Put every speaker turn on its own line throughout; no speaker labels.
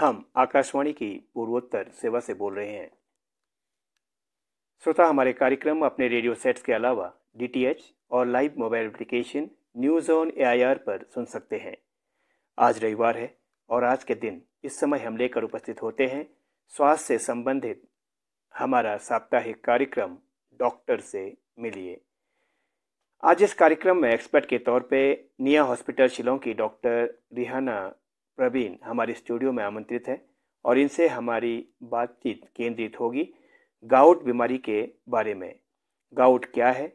हम आकाशवाणी की पूर्वोत्तर सेवा से बोल रहे हैं श्रोता हमारे कार्यक्रम अपने रेडियो सेट्स के अलावा डीटीएच और live mobile application news on A पर सुन सकते हैं आज रविवार है और आज के दिन इस समय हम लेकर उपस्थित होते हैं स्वास्थ्य से संबंधित हमारा साप्ताहिक कार्यक्रम डॉक्टर से मिलिए आज इस कार्यक्रम में एक्सपर्ट के तौर पे निया हॉस्पिटल शिलोंग की डॉक्टर रिहाना प्रवीण हमारे स्टूडियो में आमंत्रित हैं और इनसे हमारी बातचीत केंद्रित होगी गाउट बीमारी के बारे में गाउट क्या है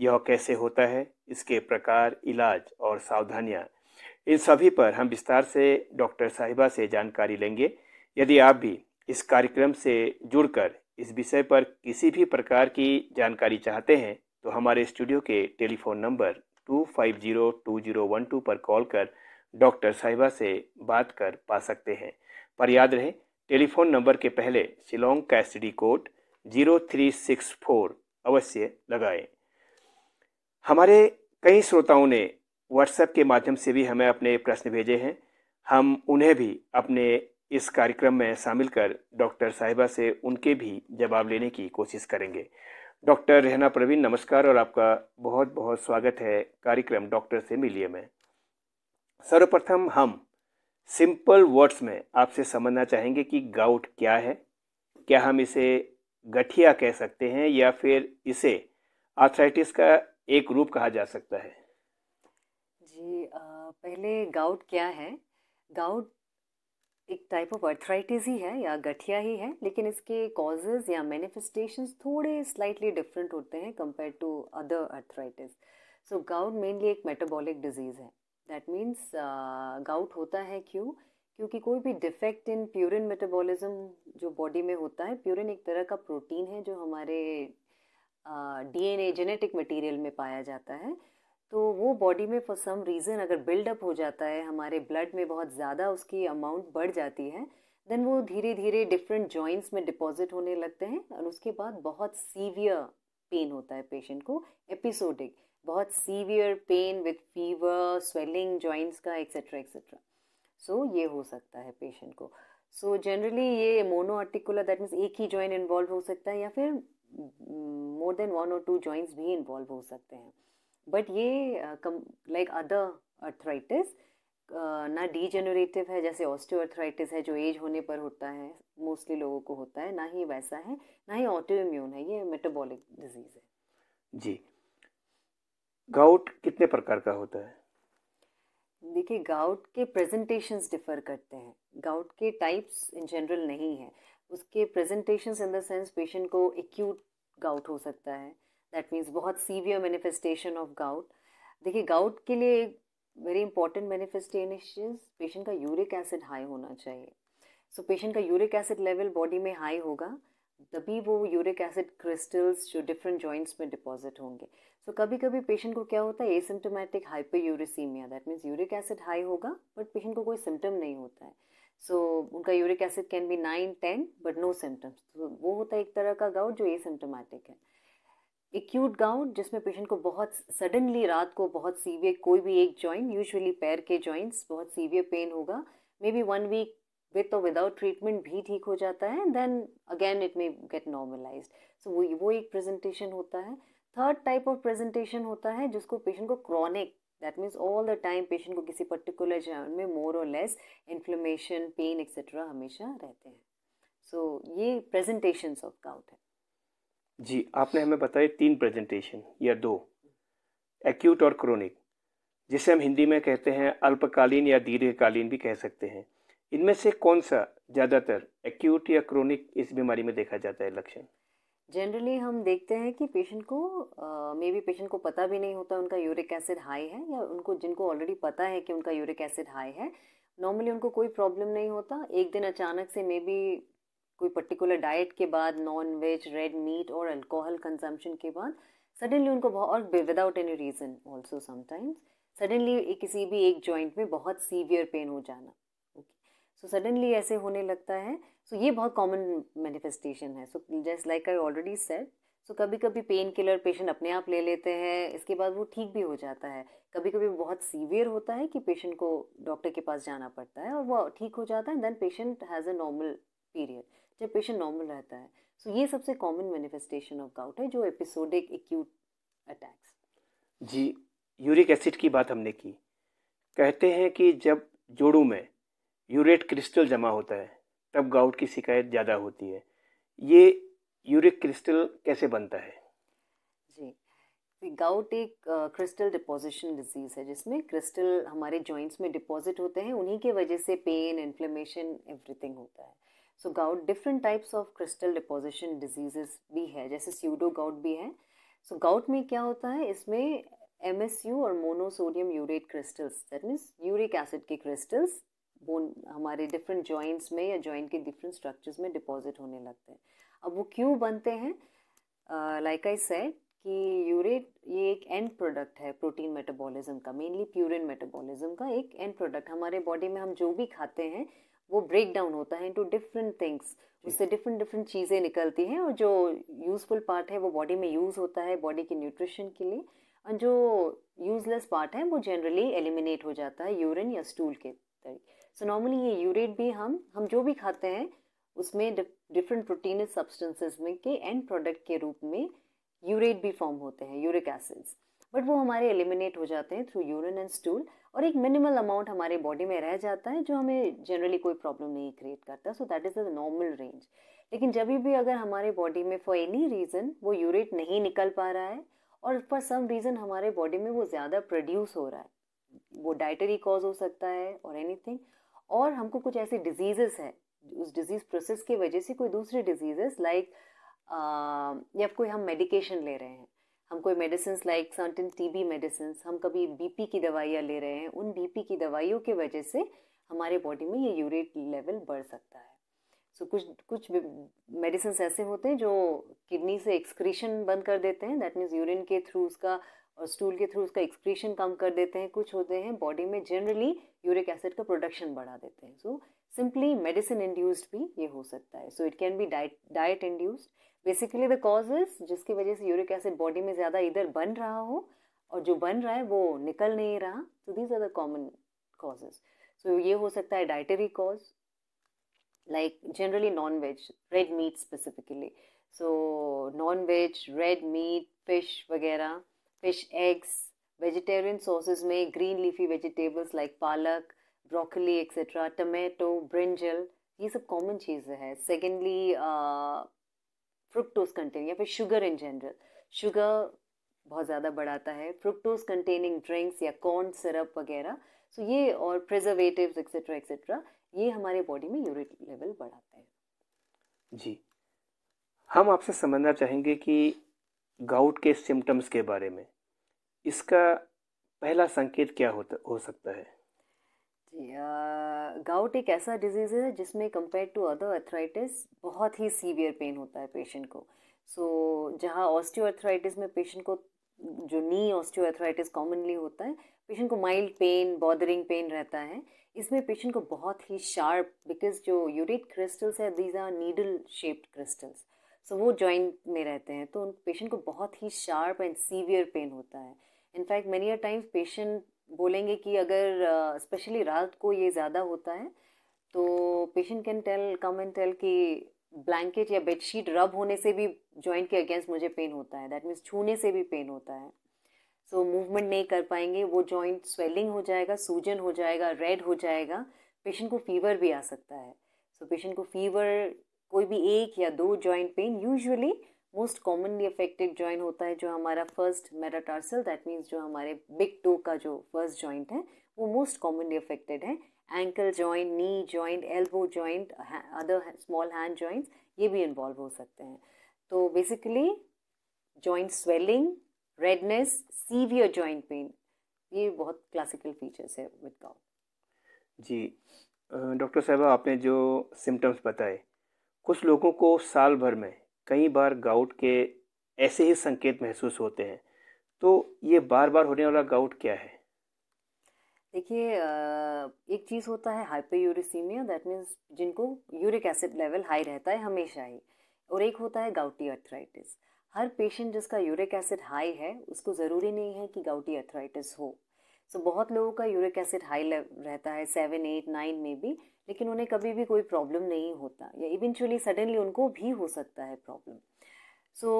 यह कैसे होता है इसके प्रकार इलाज और सावधानियाँ इन सभी पर हम विस्तार से डॉक्टर साहिबा से जानकारी लेंगे यदि आप भी इस कार्यक्रम से जुड़कर इस विषय पर किसी भी प्रकार की जानकारी चाहते हैं तो हमारे स्टूडियो के telephone number two five zero two zero one two पर कॉल कर डॉक्टर साहिबा से बात कर पा सकते हैं पर याद रहे टेलीफोन नंबर के पहले शिलोंग का S code zero three six four अवश्य लगाएं हमारे कई श्रोताओं ने व्हाट्सएप के माध्यम से भी हमें अपने प्रश्न भेजे हैं हम उन्हें भी अपने इस कार्यक्रम में शामिल कर डॉक्टर साहिबा से उनके भी जवाब लेने की कोशिश करेंगे डॉक्टर रहना प्रवीण नमस्कार और आपका बहुत बहुत स्वागत है कार्यक्रम डॉक्टर से मिलिए में सर्वप्रथम हम सिंपल वर्ड्स में आपसे समझना चाहेंगे कि गाउट क्या है क्या हम इसे गठिया कह सकते हैं या फिर इसे आर्थराइटिस का एक रूप कहा जा सकता है
जी आ, पहले गाउट क्या है गाउट एक टाइप ऑफ अर्थराइटिस ही है या गठिया ही है लेकिन इसके कॉजेज या मैनिफेस्टेशन थोड़े स्लाइटली डिफरेंट होते हैं compare to other arthritis so gout mainly एक मेटाबॉलिक डिजीज़ है दैट मीन्स गाउट होता है क्यों क्योंकि कोई भी डिफेक्ट इन प्यूरिन मेटाबॉलिज्म जो बॉडी में होता है प्यूरिन एक तरह का प्रोटीन है जो हमारे डीएनए जेनेटिक मटेरियल में पाया जाता है तो वो बॉडी में फॉर सम रीज़न अगर बिल्डअप हो जाता है हमारे ब्लड में बहुत ज़्यादा उसकी अमाउंट बढ़ जाती है देन वो धीरे धीरे डिफरेंट जॉइंट्स में डिपॉजिट होने लगते हैं और उसके बाद बहुत सीवियर पेन होता है पेशेंट को एपिसोडिक बहुत severe pain with fever swelling joints का एक्सेट्रा एक्सेट्रा सो ये हो सकता है पेशेंट को सो so, जनरली ये मोनो आर्टिकुलर दैट मीन्स एक ही जॉइंट इन्वॉल्व हो सकता है या फिर मोर देन वन और टू जॉइंट्स भी इन्वॉल्व हो सकते हैं बट ये लाइक अदर अर्थराइटिस ना डीजेनरेटिव है जैसे अर्थराइटिस है जो एज होने पर होता है मोस्टली लोगों को होता है ना ही वैसा है ना ही ऑटो इम्यून है ये मेटाबॉलिक डिजीज़ है
जी गाउट कितने प्रकार का होता है
देखिए गाउट के प्रेजेंटेशंस डिफर करते हैं गाउट के टाइप्स इन जनरल नहीं है उसके presentations in the sense patient को एक्यूट गाउट हो सकता है दैट मीन्स बहुत सीवियर मैनिफेस्टेशन ऑफ गाउट देखिए गाउट के लिए एक वेरी इंपॉर्टेंट मैनिफेस्टेशन पेशेंट का यूरिक एसिड हाई होना चाहिए सो so, पेशेंट का यूरिक एसिड लेवल बॉडी में हाई होगा तभी वो यूरिक एसिड क्रिस्टल्स जो डिफरेंट जॉइंट्स में डिपॉजिट होंगे सो so, कभी कभी पेशेंट को क्या होता है asymptomatic hyper uricemia that means uric acid high होगा बट पेशेंट को कोई सिम्टम नहीं होता है सो so, उनका uric acid can be nine ten but no symptoms तो वो होता है एक तरह का गाउट जो एसिम्टोमेटिक है एक्यूट गाउट जिसमें पेशेंट को बहुत सडनली रात को बहुत सीवियर कोई भी एक जॉइंट यूजली पैर के जॉइंट्स बहुत सीवियर पेन होगा may be one week with और विदाउट ट्रीटमेंट भी ठीक हो जाता है then again it may get normalize so वो वो एक प्रेजेंटेशन होता है थर्ड टाइप ऑफ प्रेजेंटेशन होता है जिसको पेशेंट को chronic that means all the time patient को किसी पर्टिकुलर जॉइंट में मोर और लेस इन्फ्लेमेशन पेन एक्सेट्रा हमेशा रहते हैं सो so, ये प्रेजेंटेशन ऑफ काउट है
जी आपने हमें बताया तीन प्रेजेंटेशन या दो एक्यूट और क्रोनिक जिसे हम हिंदी में कहते हैं अल्पकालीन या दीर्घकालीन भी कह सकते हैं इनमें से कौन सा ज़्यादातर एक्यूट या क्रोनिक इस बीमारी में देखा जाता है लक्षण
जनरली हम देखते हैं कि पेशेंट को मे बी पेशेंट को पता भी नहीं होता उनका यूरिक एसिड हाई है या उनको जिनको ऑलरेडी पता है कि उनका यूरिक एसिड हाई है नॉर्मली उनको कोई प्रॉब्लम नहीं होता एक दिन अचानक से मे बी कोई पर्टिकुलर डाइट के बाद नॉन वेज रेड मीट और अल्कोहल कंजम्पशन के बाद सडनली उनको और without any reason also sometimes suddenly किसी भी एक जॉइंट में बहुत सीवियर पेन हो जाना ओके सो सडनली ऐसे होने लगता है सो ये बहुत कॉमन मैनिफेस्टेशन है so just like I already said so कभी कभी पेन किलर पेशेंट अपने आप ले लेते हैं इसके बाद वो ठीक भी हो जाता है कभी कभी बहुत सीवियर होता है कि पेशेंट को डॉक्टर के पास जाना पड़ता है और वो ठीक हो जाता है then patient has a normal period जब पेशेंट नॉर्मल रहता है सो so, ये सबसे कॉमन मैनिफेस्टेशन ऑफ गाउट है जो एपिसोडिक एक्यूट अटैक्स
जी यूरिक एसिड की बात हमने की कहते हैं कि जब जोड़ों में यूरेट क्रिस्टल जमा होता है तब गाउट की शिकायत ज़्यादा होती है ये यूरिक क्रिस्टल कैसे बनता है
जी गाउट एक क्रिस्टल डिपोजिशन डिजीज़ है जिसमें क्रिस्टल हमारे जॉइंट्स में डिपॉजिट होते हैं उन्हीं के वजह से पेन इन्फ्लेमेशन एवरीथिंग होता है so gout different types of crystal deposition diseases भी है जैसे स्यूडो गाउट भी है सो so, गाउट में क्या होता है इसमें एम और monosodium urate crystals that means uric acid के क्रिस्टल्स बोन हमारे डिफरेंट जॉइंट्स में या जॉइंट के डिफरेंट स्ट्रक्चर्स में डिपॉजिट होने लगते हैं अब वो क्यों बनते हैं लाइक आई सेड कि यूरेट ये एक एंड प्रोडक्ट है प्रोटीन मेटाबॉलिज्म का मेनली प्यूरिन मेटाबॉलिज्म का एक एंड प्रोडक्ट हमारे बॉडी में हम जो भी खाते हैं वो ब्रेक डाउन होता है इनटू डिफरेंट थिंग्स उससे डिफरेंट डिफरेंट चीज़ें निकलती हैं और जो यूज़फुल पार्ट है वो बॉडी में यूज़ होता है बॉडी के न्यूट्रिशन के लिए और जो यूज़लेस पार्ट है वो जनरली एलिमिनेट हो जाता है यूरिन या स्टूल के तरीके सो नॉर्मली ये यूरेट भी हम हम जो भी खाते हैं उसमें डिफरेंट प्रोटीन सब्सटेंसेस में के एंड प्रोडक्ट के रूप में यूरेट भी फॉर्म होते हैं यूरिक एसिड्स बट वो हमारे एलिमिनेट हो जाते हैं थ्रू यूरिन एंड स्टूल और एक मिनिमल अमाउंट हमारे बॉडी में रह जाता है जो हमें जनरली कोई प्रॉब्लम नहीं क्रिएट करता so that is a normal range लेकिन जब भी अगर हमारे बॉडी में फॉर एनी रीज़न वो यूरेट नहीं निकल पा रहा है और फॉर सम रीज़न हमारे बॉडी में वो ज़्यादा प्रोड्यूस हो रहा है वो डाइटरी कॉज हो सकता है और एनीथिंग और हमको कुछ ऐसे डिजीज़ेस हैं उस डिज़ीज़ प्रोसेस की वजह से कोई दूसरे डिजीज़ेस लाइक या कोई हम मेडिकेशन ले रहे हैं हम कोई medicine like T B medicine हम कभी बीपी की दवाइयाँ ले रहे हैं उन बीपी की दवाइयों की वजह से हमारे बॉडी में ये यूरेट लेवल बढ़ सकता है सो so, कुछ कुछ मेडिसिन ऐसे होते हैं जो किडनी से एक्सक्रीशन बंद कर देते हैं दैट मीन्स यूरिन के थ्रू उसका और स्टूल के थ्रू उसका एक्सक्रीशन कम कर देते हैं कुछ होते हैं बॉडी में जनरली यूरिक एसिड का प्रोडक्शन बढ़ा देते हैं सो सिंपली मेडिसिन इंड्यूस्ड भी ये हो सकता है so it can be diet diet induced basically the causes जिसकी वजह से यूरिक एसिड बॉडी में ज़्यादा इधर बन रहा हो और जो बन रहा है वो निकल नहीं रहा तो these are the common causes so ये हो सकता है dietary cause like generally non veg red meat specifically so non veg red meat fish वगैरह फिश एग्स वेजिटेरियन सॉसेज में green leafy vegetables like palak broccoli etcetera tomato brinjal ये सब common चीज़ें हैं सेकेंडली फ्रुक्टोज कंटेन या फिर शुगर इन जनरल शुगर बहुत ज़्यादा बढ़ाता है फ्रुक्टोज कंटेनिंग ड्रिंक्स या कॉर्न सिरप वगैरह सो ये और प्रिजर्वेटिव एक्सेट्रा एक्सेट्रा ये हमारे बॉडी में यूरिक लेवल बढ़ाते
हैं जी हम आपसे समझना चाहेंगे कि गाउट के सिम्टम्स के बारे में इसका पहला संकेत क्या होता हो सकता है
गाउट एक ऐसा डिजीज़ है जिसमें कंपेयर टू अदर अर्थराइटिस बहुत ही सीवियर पेन होता है पेशेंट को सो so, जहाँ ऑस्टियोआर्थराइटिस में पेशेंट को जो नी ऑस्टियोआर्थराइटिस कॉमनली होता है पेशेंट को माइल्ड पेन बॉदरिंग पेन रहता है इसमें पेशेंट को बहुत ही शार्प बिकॉज जो यूरिक क्रिस्टल्स है these are needle shaped crystals so वो जॉइंट में रहते हैं तो उन पेशेंट को बहुत ही शार्प एंड सीवियर पेन होता है in fact many a times patient बोलेंगे कि अगर स्पेशली uh, रात को ये ज़्यादा होता है तो patient can tell come and tell कि ब्लैंकेट या बेडशीट रब होने से भी जॉइंट के अगेंस्ट मुझे पेन होता है दैट मीन्स छूने से भी पेन होता है सो so, मूवमेंट नहीं कर पाएंगे वो जॉइंट स्वेलिंग हो जाएगा सूजन हो जाएगा रेड हो जाएगा पेशेंट को फीवर भी आ सकता है सो so, पेशेंट को फीवर कोई भी एक या दो joint pain usually most commonly affected joint होता है जो हमारा फर्स्ट मेराटार्सल दैट मीन्स जो हमारे बिग टो का जो फर्स्ट जॉइंट है वो मोस्ट कॉमनली अफेक्टेड है ankle joint knee joint elbow joint other small hand joints ये भी इन्वॉल्व हो सकते हैं तो basically joint swelling redness severe joint pain ये बहुत क्लासिकल फीचर्स है विद गाउट
जी डॉक्टर साहबा आपने जो सिम्टम्स बताए कुछ लोगों को साल भर में कई बार गाउट के ऐसे ही संकेत महसूस होते हैं तो ये बार बार होने वाला गाउट क्या है
देखिए एक चीज़ होता है हाइपर यूरिसीमिया दैट मीन्स जिनको यूरिक एसिड लेवल हाई रहता है हमेशा ही और एक होता है गाउटी अर्थराइटिस हर पेशेंट जिसका यूरिक एसिड हाई है उसको ज़रूरी नहीं है कि गाउटी अर्थराइटिस हो सो so, बहुत लोगों का यूरिक एसिड हाई रहता है सेवन एट नाइन में भी लेकिन उन्हें कभी भी कोई प्रॉब्लम नहीं होता या इवेंचुअली सडनली उनको भी हो सकता है प्रॉब्लम सो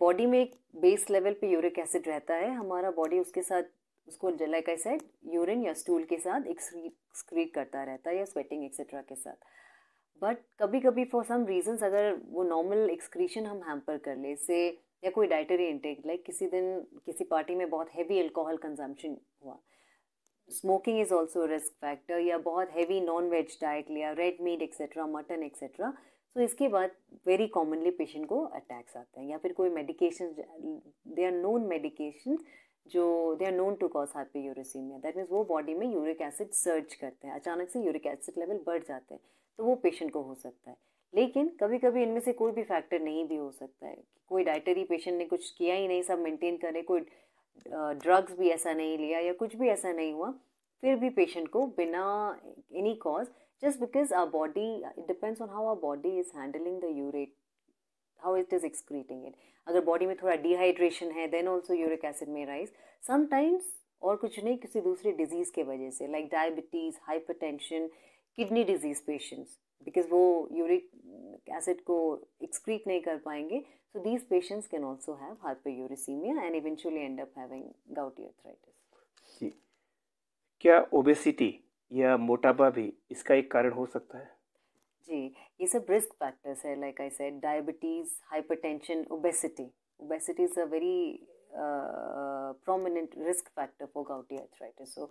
बॉडी में एक बेस लेवल पे यूरिक एसिड रहता है हमारा बॉडी उसके साथ उसको लाइक आई सेड यूरिन या स्टूल के साथ एक्सक्रीट करता रहता है या स्वेटिंग एक्सेट्रा के साथ बट कभी कभी फॉर सम रीजंस अगर वो नॉर्मल एक्सक्रीशन हम हैम्पर कर ले से या कोई डाइटरी इंटेक लाइक किसी दिन किसी पार्टी में बहुत हैवी अल्कोहल कंजम्पशन हुआ smoking is also risk factor या बहुत हैवी नॉन वेज डाइट लिया red meat etcetera mutton etcetera so इसके बाद वेरी कॉमनली पेशेंट को अटैक्स आते हैं या फिर कोई medication they are known medication जो they are known to cause hyper uricemia that means वो बॉडी में यूरिक एसिड सर्च करते हैं अचानक से यूरिक एसिड लेवल बढ़ जाते हैं तो वो पेशेंट को हो सकता है लेकिन कभी कभी इनमें से कोई भी फैक्टर नहीं भी हो सकता है कोई डाइटरी पेशेंट ने कुछ किया ही नहीं सब मेंटेन करें कोई ड्रग्स भी ऐसा नहीं लिया या कुछ भी ऐसा नहीं हुआ फिर भी पेशेंट को बिना any cause just because our body depends on how our body is handling the urate how it is excreting it अगर बॉडी में थोड़ा डिहाइड्रेशन है देन ऑल्सो यूरिक एसिड में राइज समटाइम्स और कुछ नहीं किसी दूसरे डिजीज़ के वजह से like diabetes tension kidney disease patients because वो यूरिक एसिड को एक्सक्रीट नहीं कर पाएंगे so these patients can also have hyper uricemia and eventually end up having gouty arthritis
क्या ओबेसिटी या मोटापा भी इसका एक कारण हो सकता है
जी ये सब रिस्क फैक्टर्स है like I said diabetes hypertension obesity obesity is a very prominent risk factor for gouty arthritis. So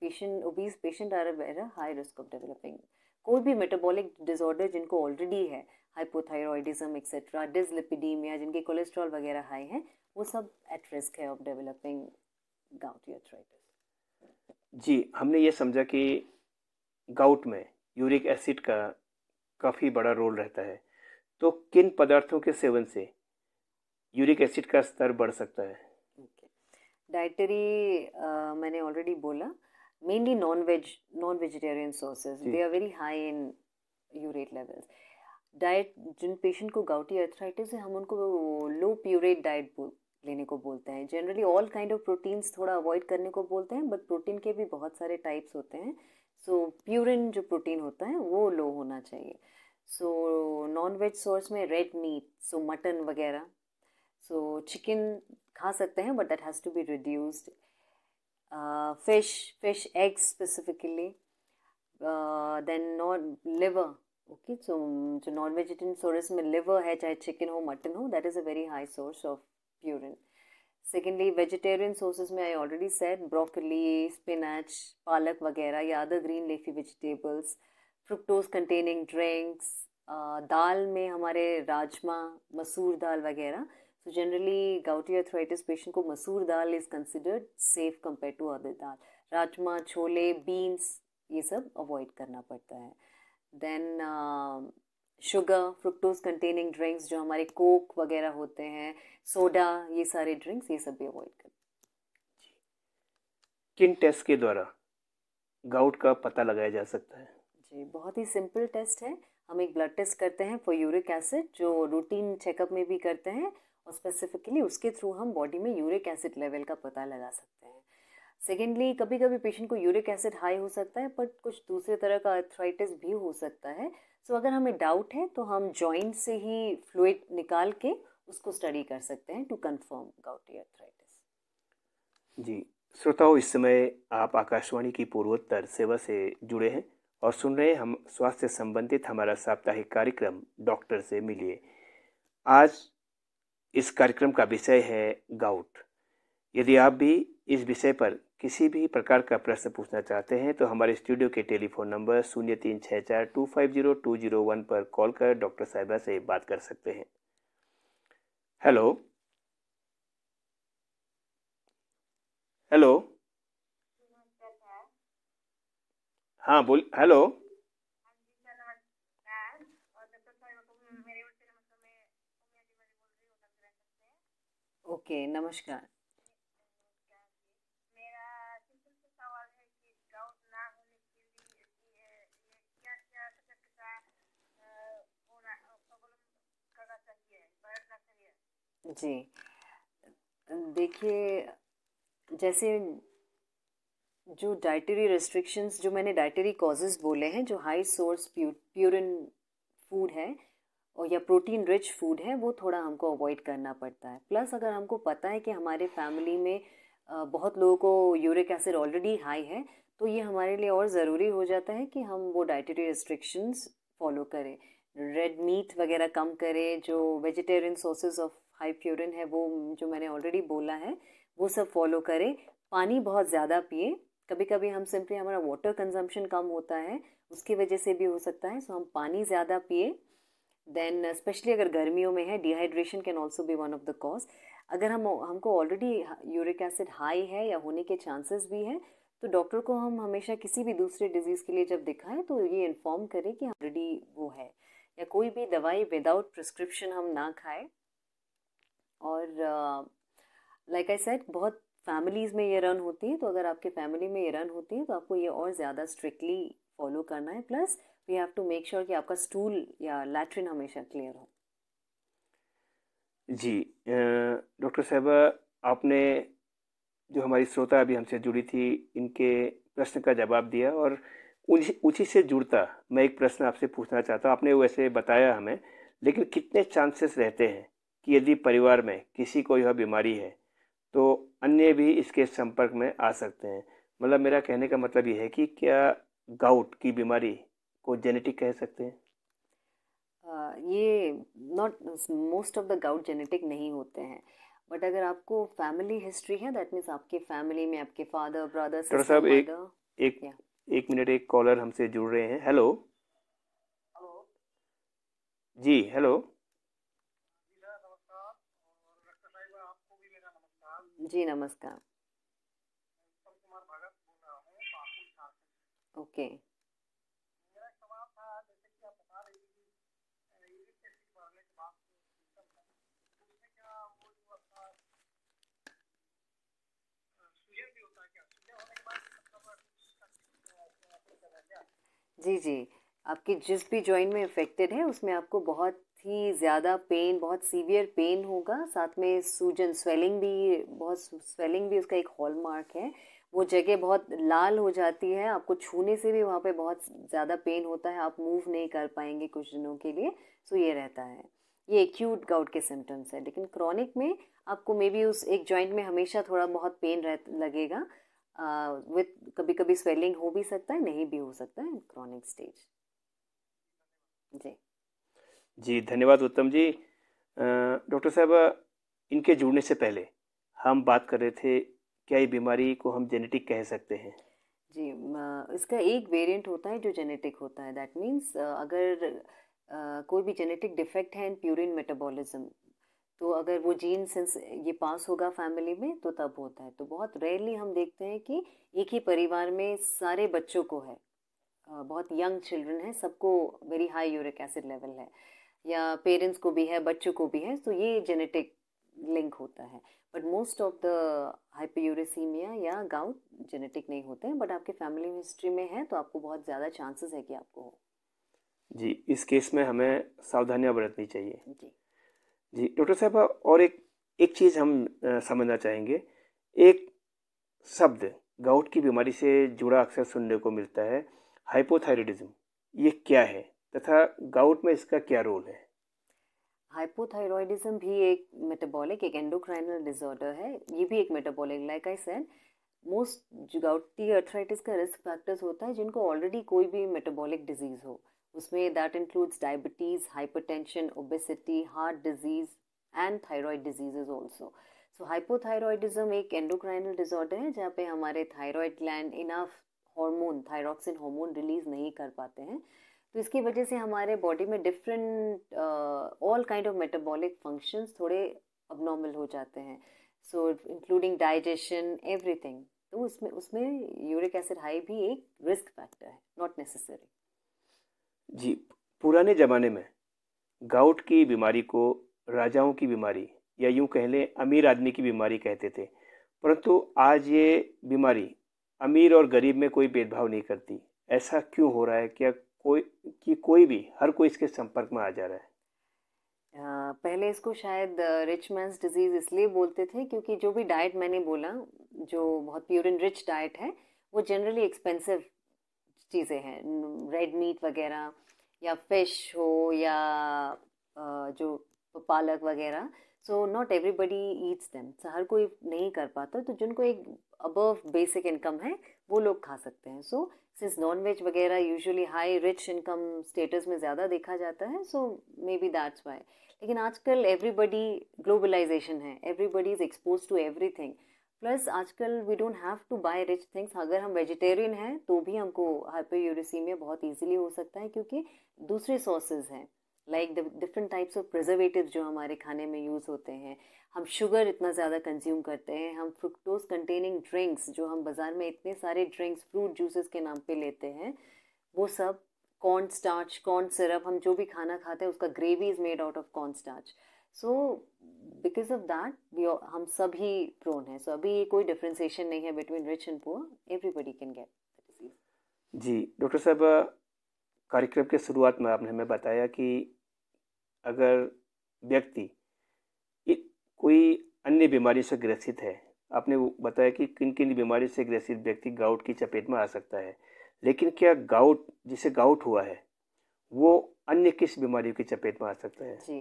patient obese patient are a a high risk of developing कोई भी मेटाबॉलिक डिसऑर्डर जिनको already है hypothyroidism etcetera dyslipidemia जिनके cholesterol वगैरह high हैं वो सब at risk है ऑफ डेवलपिंग
गाउट यूथराइटिस जी हमने ये समझा कि गाउट में यूरिक एसिड का काफ़ी बड़ा रोल रहता है तो किन पदार्थों के सेवन से यूरिक एसिड का स्तर बढ़ सकता है
डाइटरी okay. uh, मैंने ऑलरेडी बोला mainly non-veg, non-vegetarian sources. They are very high in urate levels. Diet जिन पेशेंट को गाउटी अर्थराइटिस है हम उनको लो प्यूरेट डाइट लेने को बोलते हैं generally all kind of proteins थोड़ा अवॉइड करने को बोलते हैं बट प्रोटीन के भी बहुत सारे टाइप्स होते हैं सो so, प्यूरिन जो प्रोटीन होता है वो लो होना चाहिए सो नॉन वेज सोर्स में रेड मीट सो मटन वगैरह सो चिकन खा सकते हैं but that has to be reduced fish fish eggs specifically then non liver okay so जो नॉन वेजिटेरियन सोर्स में लिवर है चाहे चिकन हो मटन हो that is a very high source of purine secondly vegetarian sources में I already set broccoli spinach पालक वगैरह या other green leafy vegetables fructose containing drinks दाल में हमारे राजमा मसूर दाल वगैरह So generally gouty arthritis patient को मसूर दाल is considered safe compared to other dal राजमा छोले बीन्स ये सब अवॉइड करना पड़ता है then sugar fructose containing drinks जो हमारे कोक वगैरह होते हैं सोडा ये सारे ड्रिंक्स ये सब भी अवॉइड कर
किन टेस्ट के द्वारा गाउट का पता लगाया जा सकता है
जी बहुत ही सिंपल टेस्ट है हम एक ब्लड टेस्ट करते हैं फॉर यूरिक एसिड जो रूटीन चेकअप में भी करते हैं और स्पेसिफिकली उसके थ्रू हम बॉडी में यूरिक एसिड लेवल का पता लगा सकते हैं सेकेंडली कभी कभी पेशेंट को यूरिक एसिड हाई हो सकता है बट कुछ दूसरे तरह का अर्थराइटिस भी हो सकता है सो so, अगर हमें डाउट है तो हम जॉइंट से ही फ्लूड निकाल के उसको स्टडी कर सकते हैं टू कंफर्म गाउटी अर्थराइटिस
जी श्रोताओं इस समय आप आकाशवाणी की पूर्वोत्तर सेवा से जुड़े हैं और सुन रहे हैं हम स्वास्थ्य संबंधित हमारा साप्ताहिक कार्यक्रम डॉक्टर से मिलिए आज इस कार्यक्रम का विषय है गाउट यदि आप भी इस विषय पर किसी भी प्रकार का प्रश्न पूछना चाहते हैं तो हमारे स्टूडियो के टेलीफोन नंबर शून्य तीन छः चार two five zero two zero one पर कॉल कर डॉक्टर साहिबा से बात कर सकते हैं हेलो हेलो हाँ, हाँ बोल हेलो
ओके नमस्कार जी देखिए जैसे जो डाइटरी रेस्ट्रिक्शंस जो मैंने डाइटरी कॉजेज़ बोले हैं जो हाई सोर्स प्यूरिन फूड है और या प्रोटीन रिच फूड है वो थोड़ा हमको अवॉइड करना पड़ता है प्लस अगर हमको पता है कि हमारे फैमिली में बहुत लोगों को यूरिक एसिड ऑलरेडी हाई है तो ये हमारे लिए और ज़रूरी हो जाता है कि हम वो डाइटरी रिस्ट्रिक्शंस फॉलो करें रेड मीट वगैरह कम करें जो vegetarian sources of high purine है वो जो मैंने ऑलरेडी बोला है वो सब फॉलो करें पानी बहुत ज़्यादा पिए कभी कभी हम सिंपली हमारा वाटर कंजम्पशन कम होता है उसकी वजह से भी हो सकता है सो हम पानी ज़्यादा पिए देन स्पेशली uh, अगर गर्मियों में है dehydration can also be one of the cause अगर हम हमको ऑलरेडी यूरिक एसिड हाई है या होने के चांसेस भी हैं तो डॉक्टर को हम हमेशा किसी भी दूसरे डिजीज़ के लिए जब दिखाएं तो ये इन्फॉर्म करें कि ऑलरेडी वो है या कोई भी दवाई विदाउट प्रिस्क्रिप्शन हम ना खाएं और लाइक आई सेट बहुत फैमिलीज़ में ये रन होती है तो अगर आपके फैमिली में ये रन होती है तो आपको ये और ज़्यादा स्ट्रिक्टली फॉलो करना है plus we have to make sure कि आपका स्टूल या लैट्रिन हमेशा क्लियर हो
जी डॉक्टर साहब आपने जो हमारी श्रोता अभी हमसे जुड़ी थी इनके प्रश्न का जवाब दिया और उसी से जुड़ता मैं एक प्रश्न आपसे पूछना चाहता हूँ आपने वैसे बताया हमें लेकिन कितने चांसेस रहते हैं कि यदि परिवार में किसी को यह बीमारी है तो अन्य भी इसके संपर्क में आ सकते हैं मतलब मेरा कहने का मतलब ये है कि क्या गाउट की बीमारी को जेनेटिक कह सकते
हैं ये not most of the gout genetic नहीं होते हैं बट अगर आपको फैमिली हिस्ट्री है दैट मीन्स आपके फैमिली में आपके फादर ब्रदर सिस्टर साहब एक
एक yeah. एक मिनट एक कॉलर हमसे जुड़ रहे हैं हेलो हेलो जी हेलो हाँ,
जी नमस्कार ओके okay. जी, जी। आपकी जिस भी जॉइंट में इफ़ेक्टेड है उसमें आपको बहुत ही ज़्यादा पेन बहुत सीवियर पेन होगा साथ में सूजन स्वेलिंग भी बहुत स्वेलिंग भी उसका एक हॉलमार्क है वो जगह बहुत लाल हो जाती है आपको छूने से भी वहाँ पे बहुत ज़्यादा पेन होता है आप मूव नहीं कर पाएंगे कुछ दिनों के लिए सो ये रहता है ये एक्यूट गाउट के सिम्टम्स है लेकिन क्रॉनिक में आपको मे बी उस एक जॉइंट में हमेशा थोड़ा बहुत पेन रह लगेगा विथ कभी कभी स्वेलिंग हो भी सकता है नहीं भी हो सकता है
क्रॉनिक स्टेज जी जी धन्यवाद उत्तम जी डॉक्टर साहब इनके जुड़ने से पहले हम बात कर रहे थे क्या ये बीमारी को हम जेनेटिक कह सकते हैं
जी इसका एक वेरिएंट होता है जो जेनेटिक होता है दैट मीन्स अगर कोई भी जेनेटिक डिफेक्ट है इन प्यूरिन मेटाबॉलिज्म तो अगर वो जीन सेंस ये पास होगा फैमिली में तो तब होता है तो बहुत रेयरली हम देखते हैं कि एक ही परिवार में सारे बच्चों को है बहुत यंग चिल्ड्रन है सबको very high uric acid level है या पेरेंट्स को भी है बच्चों को भी है तो ये जेनेटिक लिंक होता है but most of the hyperuricemia या गाउट जेनेटिक नहीं होते हैं बट आपके फैमिली हिस्ट्री में है तो आपको बहुत ज़्यादा चांसेस है कि आपको हो
जी इस केस में हमें सावधानियाँ बरतनी चाहिए जी जी डॉक्टर साहब और एक एक चीज़ हम समझना चाहेंगे एक शब्द गाउट की बीमारी से जुड़ा अक्सर सुनने को मिलता है हाइपोथायरॉयडिज्म ये क्या है तथा गाउट में इसका क्या रोल है
हाइपोथायरॉयडिज्म भी एक मेटाबॉलिक एक एंडोक्राइनल डिसऑर्डर है ये भी एक metabolic like I said most gouty arthritis का रिस्क फैक्टर्स होता है जिनको ऑलरेडी कोई भी मेटाबॉलिक डिजीज़ हो उसमें that includes diabetes hypertension obesity heart disease and thyroid diseases also so hypothyroidism एक एंडोक्राइनल डिसऑर्डर है जहाँ पे हमारे thyroid gland enough hormone thyroxine hormone release नहीं कर पाते हैं तो इसकी वजह से हमारे बॉडी में different all kind of metabolic functions थोड़े अबनॉर्मल हो जाते हैं सो इंक्लूडिंग डाइजेशन एवरीथिंग तो उसमें उसमें यूरिक एसिड हाई भी एक रिस्क फैक्टर है नॉट नेसेसरी
जी पुराने ज़माने में गाउट की बीमारी को राजाओं की बीमारी या यूं कह लें अमीर आदमी की बीमारी कहते थे परंतु आज ये बीमारी अमीर और गरीब में कोई भेदभाव नहीं करती ऐसा क्यों हो रहा है क्या कोई कि कोई भी हर कोई इसके संपर्क में आ जा रहा है
पहले इसको शायद रिच मैंस डिजीज़ इसलिए बोलते थे क्योंकि जो भी डाइट मैंने बोला जो बहुत प्योर एंड रिच डाइट है वो जनरली एक्सपेंसिव चीज़ें हैं रेड मीट वगैरह या फिश हो या जो पालक वगैरह so not everybody eats them हर कोई नहीं कर पाता तो जिनको एक अबव बेसिक इनकम है वो लोग खा सकते हैं सो सिंस नॉन वेज वगैरह usually high rich income status में ज़्यादा देखा जाता है so may be that's why लेकिन आजकल एवरीबडी ग्लोबलाइजेशन है everybody is expose to everything plus आजकल we don't have to buy rich things अगर हम वेजिटेरियन हैं तो भी हमको हाइपर बहुत ईजिली हो सकता है क्योंकि दूसरे सॉसेज हैं like the different types of preservative जो हमारे खाने में यूज़ होते हैं हम शुगर इतना ज़्यादा कंज्यूम करते हैं हम फ्रुक्टोज कंटेनिंग ड्रिंक्स जो हम बाज़ार में इतने सारे ड्रिंक्स फ्रूट जूसेस के नाम पे लेते हैं वो सब कॉर्न स्टार्च कॉर्न सिरप हम जो भी खाना खाते हैं उसका gravy is made out of corn starch so because of that we हम सभी प्रोन है सो so, अभी कोई डिफ्रेंसिएशन नहीं है between rich and poor everybody can get
जी डॉक्टर साहब कार्यक्रम के शुरुआत में आपने हमें बताया कि अगर व्यक्ति कोई अन्य बीमारी से ग्रसित है आपने वो बताया कि किन किन बीमारी से ग्रसित व्यक्ति गाउट की चपेट में आ सकता है लेकिन क्या गाउट जिसे गाउट हुआ है वो अन्य किस बीमारियों की चपेट में आ सकता है जी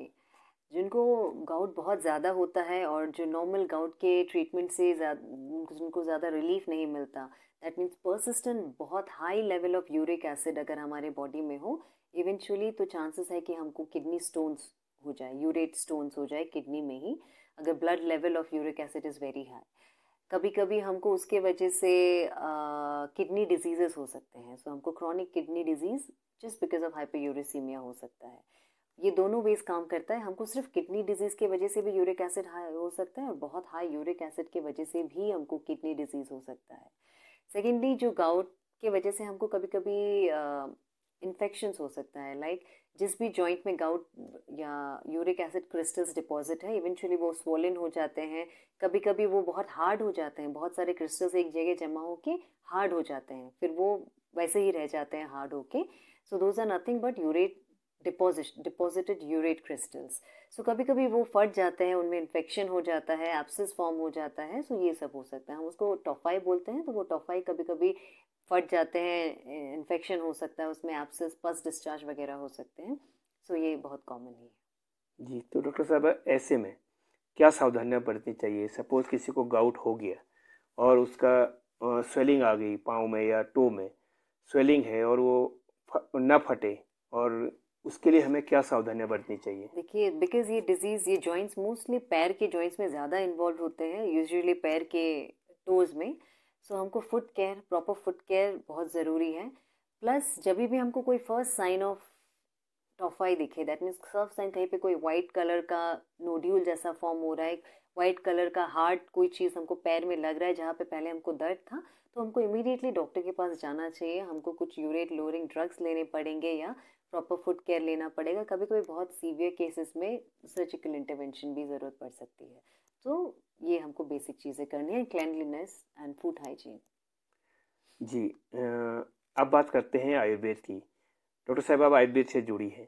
जिनको गाउट बहुत ज़्यादा होता है और जो नॉर्मल गाउट के ट्रीटमेंट से जिनको ज़्यादा रिलीफ नहीं मिलता दैट मीन्स परसिस्टेंट बहुत high level of uric acid अगर हमारे बॉडी में हो इवेंचुअली तो चांसेस है कि हमको किडनी स्टोन्स हो जाए यूरेट स्टोन्स हो जाए किडनी में ही अगर blood level of uric acid is very high कभी कभी हमको उसके वजह से किडनी डिजीजेस हो सकते हैं सो so, हमको chronic kidney disease just because of hyperuricemia हो सकता है ये दोनों वेज काम करता है हमको सिर्फ किडनी डिजीज़ की वजह से भी यूरिक एसिड हाई हो सकता है और बहुत हाई यूरिक एसिड की वजह से भी हमको किडनी डिजीज़ हो सकता है सेकेंडली जो गाउट के वजह से हमको कभी कभी इन्फेक्शंस हो सकता है लाइक like, जिस भी जॉइंट में गाउट या यूरिक एसिड क्रिस्टल्स डिपॉजिट है इवेंचुअली वो स्वोलिन हो जाते हैं कभी कभी वो बहुत हार्ड हो जाते हैं बहुत सारे क्रिस्टल्स एक जगह जमा होके हार्ड हो जाते हैं फिर वो वैसे ही रह जाते हैं हार्ड होके so those are nothing but urate deposit deposited urate crystals so कभी कभी वो फट जाते हैं उनमें इन्फेक्शन हो जाता है एप्सिस फॉर्म हो जाता है सो so ये सब हो सकता है हम उसको टोफाई बोलते हैं तो वो टोफाई कभी कभी फट जाते हैं इन्फेक्शन हो सकता है उसमें एप्सिस पस डिस्चार्ज वगैरह हो सकते हैं सो so ये बहुत कॉमन है
जी तो डॉक्टर साहब ऐसे में क्या सावधानियाँ बरतनी चाहिए सपोज़ किसी को गाउट हो गया और उसका स्वेलिंग आ गई पाँव में या टो में स्वेलिंग है और वो न फटे और उसके लिए हमें क्या सावधानियां बरतनी चाहिए
देखिए बिकॉज ये डिजीज़ ये जॉइंट्स मोस्टली पैर के जॉइंट्स में ज़्यादा इन्वॉल्व होते हैं यूजुअली पैर के टोज़ में सो so, हमको foot care proper foot care बहुत ज़रूरी है प्लस जब भी हमको कोई फर्स्ट साइन ऑफ टॉफाई दिखे दैट मीन्स सर्फ साइन कहीं पे कोई वाइट कलर का नोड्यूल जैसा फॉर्म हो रहा है वाइट कलर का हार्ड कोई चीज़ हमको पैर में लग रहा है जहाँ पे पहले हमको दर्द था तो हमको इमीडिएटली डॉक्टर के पास जाना चाहिए हमको कुछ यूरेट लोअरिंग ड्रग्स लेने पड़ेंगे या प्रॉपर फूड केयर लेना पड़ेगा कभी कभी बहुत सीवियर केसेस में सर्जिकल इंटरवेंशन भी ज़रूरत पड़ सकती है तो ये हमको बेसिक चीज़ें करनी है क्लैनलीनेस एंड फूड हाइजीन
जी अब बात करते हैं आयुर्वेद की डॉक्टर साहब आप आयुर्वेद से जुड़ी है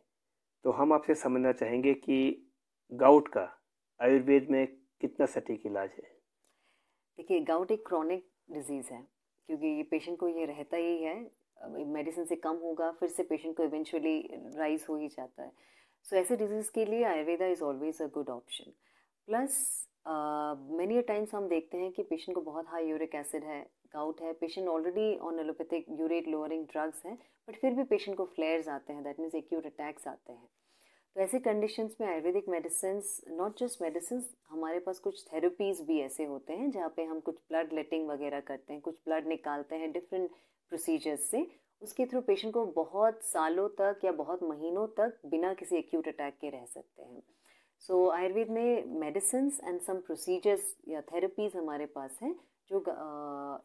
तो हम आपसे समझना चाहेंगे कि गाउट का आयुर्वेद में कितना सटीक इलाज है
देखिए गाउट एक क्रॉनिक डिजीज़ है क्योंकि ये पेशेंट को ये रहता ही है मेडिसिन से कम होगा फिर से पेशेंट को इवेंचुअली राइज हो ही जाता है सो so, ऐसे डिजीज़ के लिए Ayurveda is always a good option plus many times हम देखते हैं कि पेशेंट को बहुत हाई यूरिक एसिड है गाउट है patient already on allopathic urate lowering drugs हैं बट फिर भी पेशेंट को फ्लेयर्स आते हैं दैट मीन्स एक्यूट अटैक्स आते हैं तो ऐसे कंडीशंस में Ayurvedic medicine not just medicine हमारे पास कुछ थेरेपीज भी ऐसे होते हैं जहाँ पे हम कुछ ब्लड लेटिंग वगैरह करते हैं कुछ ब्लड निकालते हैं डिफरेंट प्रोसीजर्स से उसके थ्रू पेशेंट को बहुत सालों तक या बहुत महीनों तक बिना किसी एक्यूट अटैक के रह सकते हैं सो so, आयुर्वेद में मेडिसिन एंड सम प्रोसीजर्स या थेरेपीज हमारे पास हैं जो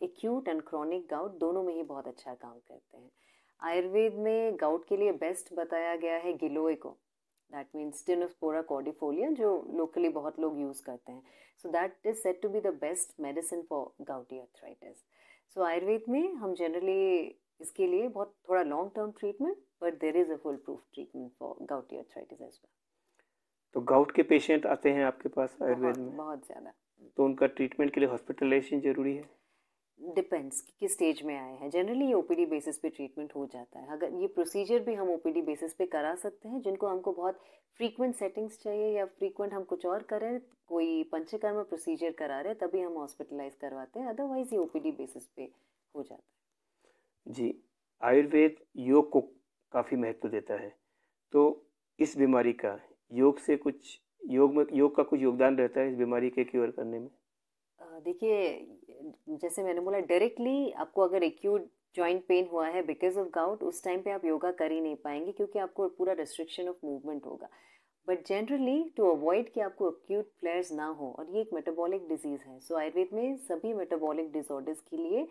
एक्यूट एंड क्रॉनिक गाउट दोनों में ही बहुत अच्छा काम करते हैं आयुर्वेद में गाउट के लिए बेस्ट बताया गया है गिलोय को दैट मीन्स टिनोस्पोरा कॉडिफोलिया जो लोकली बहुत लोग यूज़ करते हैं so that is set to be the best medicine for gouty arthritis so so, Ayurveda में हम जनरली इसके लिए बहुत थोड़ा long term treatment but there is a full proof treatment for gout as well
तो गाउट के पेशेंट आते हैं आपके पास आयुर्वेद में बहुत ज़्यादा तो उनका ट्रीटमेंट के लिए हॉस्पिटलाइजेशन जरूरी है
डिपेंड्स कि किस स्टेज में आए हैं जनरली ये ओ बेसिस पे ट्रीटमेंट हो जाता है अगर ये प्रोसीजर भी हम ओ बेसिस पे करा सकते हैं जिनको हमको बहुत फ्रीक्वेंट सेटिंग्स चाहिए या फ्रीक्वेंट हम कुछ और करें कोई पंचकर्म प्रोसीजर करा रहे तभी हम हॉस्पिटलाइज करवाते हैं अदरवाइज ये ओ बेसिस पे हो जाता
है जी आयुर्वेद योग को काफ़ी महत्व देता है तो इस बीमारी का योग से कुछ योग में योग का कुछ योगदान रहता है इस बीमारी के क्योर करने में
देखिए जैसे मैंने बोला डायरेक्टली आपको अगर एक्यूट जॉइंट पेन हुआ है बिकॉज ऑफ गाउट उस टाइम पे आप योगा कर ही नहीं पाएंगे क्योंकि आपको पूरा रिस्ट्रिक्शन ऑफ मूवमेंट होगा बट जनरली टू अवॉइड कि आपको एक्यूट फ्लेयर्स ना हो और ये एक मेटाबॉलिक डिजीज़ है सो so, आयुर्वेद में सभी मेटाबॉलिक डिसऑर्डर्स के लिए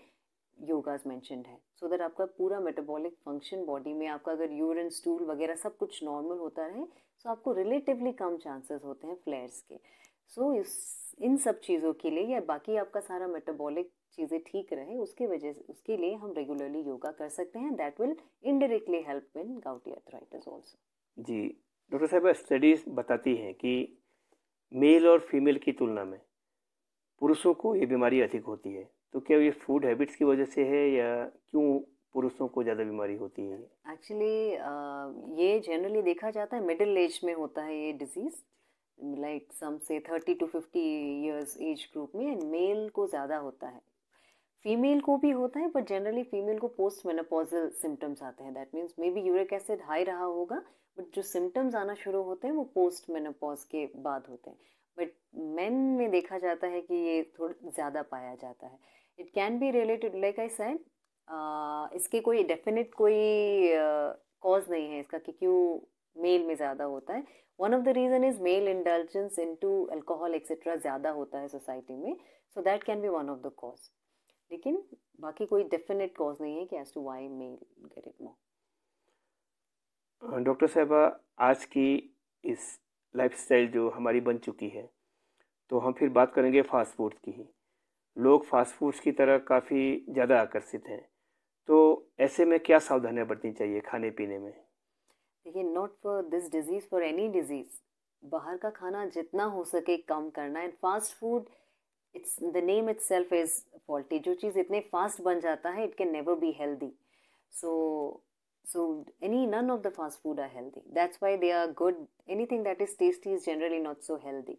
योगाज मैंशनड है सो so दैट आपका पूरा मेटाबॉलिक फंक्शन बॉडी में आपका अगर यूरिन स्टूल वगैरह सब कुछ नॉर्मल होता रहे सो so आपको रिलेटिवली कम चांसेस होते हैं फ्लेयर्स के सो so, इस इन सब चीज़ों के लिए या बाकी आपका सारा मेटाबॉलिक चीज़ें ठीक रहे उसके वजह से उसके लिए हम रेगुलरली योगा कर सकते हैं that will indirectly help in gouty arthritis also
जी डॉक्टर साहब स्टडीज बताती हैं कि मेल और फीमेल की तुलना में पुरुषों को ये बीमारी अधिक होती है तो क्या ये फूड हैबिट्स की वजह से है या क्यों पुरुषों को ज़्यादा बीमारी होती है
एक्चुअली uh, ये जनरली देखा जाता है मिडिल एज में होता है ये डिजीज़ लाइक सम से thirty to fifty years age group में एंड मेल को ज़्यादा होता है फीमेल को भी होता है बट जनरली फीमेल को पोस्ट मेनोपोजल सिम्टम्स आते हैं that means may be uric acid high रहा होगा बट जो सिम्टम्स आना शुरू होते हैं वो पोस्ट मेनोपोज के बाद होते हैं बट मैन में देखा जाता है कि ये थोड़ा ज़्यादा पाया जाता है it can be related like I said इसके कोई डेफिनेट कोई कॉज uh, नहीं है इसका कि क्यों मेल में ज़्यादा होता है one of the reason is male indulgence in to alcohol etcetera ज़्यादा होता है सोसाइटी में so that can be one of the cause लेकिन बाकी कोई डेफिनेट कॉज नहीं है कि as to why male get it more
doctor साहबा आज की इस स्टाइल जो हमारी बन चुकी है तो हम फिर बात करेंगे फास्ट फूड की ही लोग फास्ट फूड्स की तरह काफ़ी ज़्यादा आकर्षित हैं तो ऐसे में क्या सावधानियाँ बरतनी चाहिए खाने पीने में
देखिए not for this disease for any disease बाहर का खाना जितना हो सके कम करना and fast food it's the name itself is faulty जो चीज़ इतने फास्ट बन जाता है it can never be healthy so so any none of the fast food are healthy that's why they are good anything that is tasty is generally not so healthy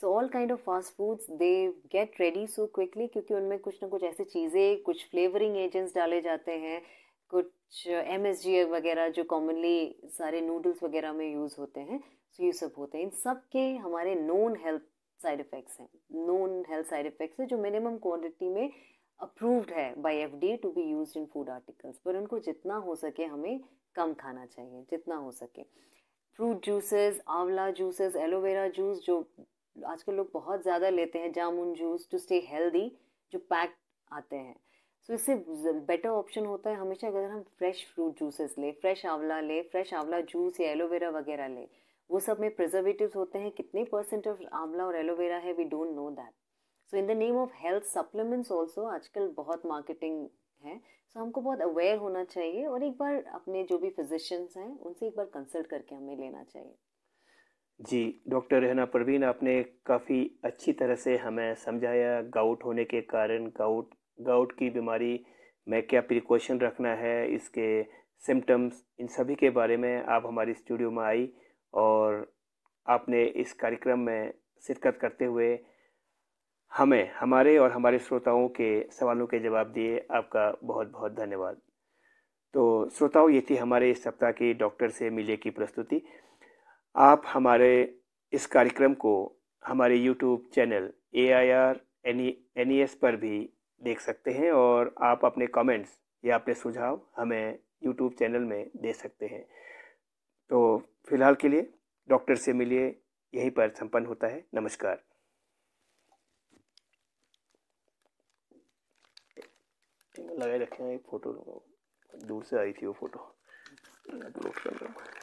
so all kind of fast foods they get ready so quickly क्योंकि उनमें कुछ ना कुछ ऐसी चीज़ें कुछ flavouring agents डाले जाते हैं कुछ एम एस जी वगैरह जो कॉमनली सारे नूडल्स वगैरह में यूज़ होते हैं सो ये सब होते हैं इन सब के हमारे नॉन हेल्थ साइड इफ़ेक्ट्स हैं नॉन हेल्थ साइड इफ़ेक्ट्स हैं जो मिनिमम क्वांटिटी में अप्रूव्ड है by D to be use in food articles पर उनको जितना हो सके हमें कम खाना चाहिए जितना हो सके फ्रूट जूसेस आंवला जूसेस एलोवेरा जूस जो आजकल लोग बहुत ज़्यादा लेते हैं जामुन जूस टू स्टे हेल्दी जो पैक आते हैं तो इससे बेटर ऑप्शन होता है हमेशा अगर हम फ्रेश फ्रूट जूसेस लें फ्रेश आंवला लें फ्रेश आंवला जूस या एलोवेरा वगैरह लें वो सब में प्रिजर्वेटिव होते हैं कितने परसेंट ऑफ आंवला और एलोवेरा है we don't know that so in the name of health supplements also आजकल बहुत मार्केटिंग है सो so, हमको बहुत अवेयर होना चाहिए और एक बार अपने जो भी फिजिशियंस हैं उनसे एक बार कंसल्ट करके हमें लेना चाहिए
जी डॉक्टर रहना परवीन आपने काफ़ी अच्छी तरह से हमें समझाया गाउट होने के कारण गाउट गाउट की बीमारी में क्या प्रिकॉशन रखना है इसके सिम्टम्स इन सभी के बारे में आप हमारी स्टूडियो में आई और आपने इस कार्यक्रम में शिरकत करते हुए हमें हमारे और हमारे श्रोताओं के सवालों के जवाब दिए आपका बहुत बहुत धन्यवाद तो श्रोताओं ये थी हमारे इस सप्ताह की डॉक्टर से मिले की प्रस्तुति आप हमारे इस कार्यक्रम को हमारे YouTube channel A I R N E S पर भी देख सकते हैं और आप अपने कमेंट्स या अपने सुझाव हमें यूट्यूब चैनल में दे सकते हैं तो फिलहाल के लिए डॉक्टर से मिलिए यहीं पर संपन्न होता है नमस्कार लगाए रखे हैं एक फ़ोटो दूर से आई थी वो फ़ोटो अपलोड कर रहा हूँ